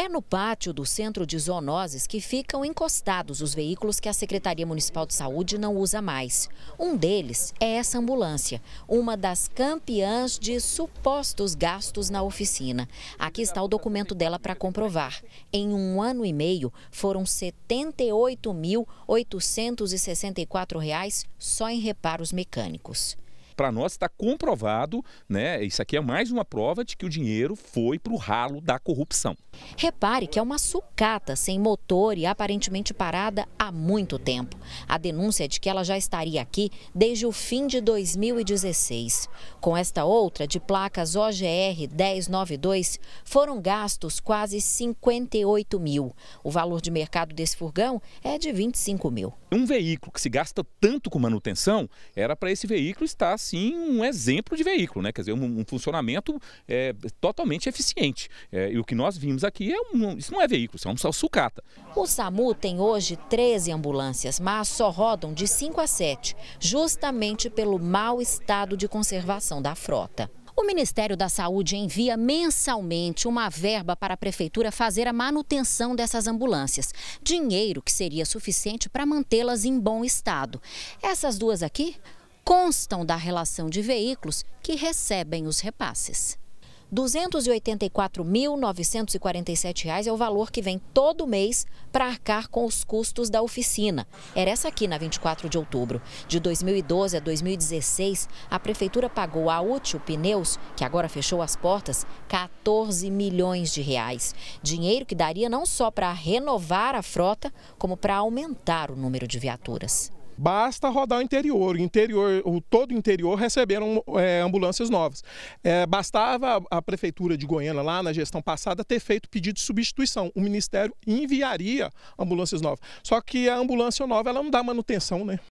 É no pátio do centro de zoonoses que ficam encostados os veículos que a Secretaria Municipal de Saúde não usa mais. Um deles é essa ambulância, uma das campeãs de supostos gastos na oficina. Aqui está o documento dela para comprovar. Em um ano e meio, foram R$ 78.864 só em reparos mecânicos para nós está comprovado, né? Isso aqui é mais uma prova de que o dinheiro foi para o ralo da corrupção. Repare que é uma sucata sem motor e aparentemente parada há muito tempo. A denúncia é de que ela já estaria aqui desde o fim de 2016. Com esta outra de placas OGR 1092, foram gastos quase 58 mil. O valor de mercado desse furgão é de 25 mil. Um veículo que se gasta tanto com manutenção era para esse veículo estar sim um exemplo de veículo, né? quer dizer, um, um funcionamento é, totalmente eficiente. É, e o que nós vimos aqui, é um, isso não é veículo, isso é uma sucata. O SAMU tem hoje 13 ambulâncias, mas só rodam de 5 a 7, justamente pelo mau estado de conservação da frota. O Ministério da Saúde envia mensalmente uma verba para a Prefeitura fazer a manutenção dessas ambulâncias. Dinheiro que seria suficiente para mantê-las em bom estado. Essas duas aqui constam da relação de veículos que recebem os repasses. R$ 284.947 é o valor que vem todo mês para arcar com os custos da oficina. Era essa aqui na 24 de outubro. De 2012 a 2016, a prefeitura pagou à Útil Pneus, que agora fechou as portas, 14 milhões de reais. Dinheiro que daria não só para renovar a frota, como para aumentar o número de viaturas. Basta rodar o interior. O interior, o, todo o interior receberam é, ambulâncias novas. É, bastava a, a, prefeitura de Goiânia, lá na gestão passada, ter feito pedido de substituição. O Ministério enviaria ambulâncias novas. Só que a ambulância nova ela não dá manutenção, né?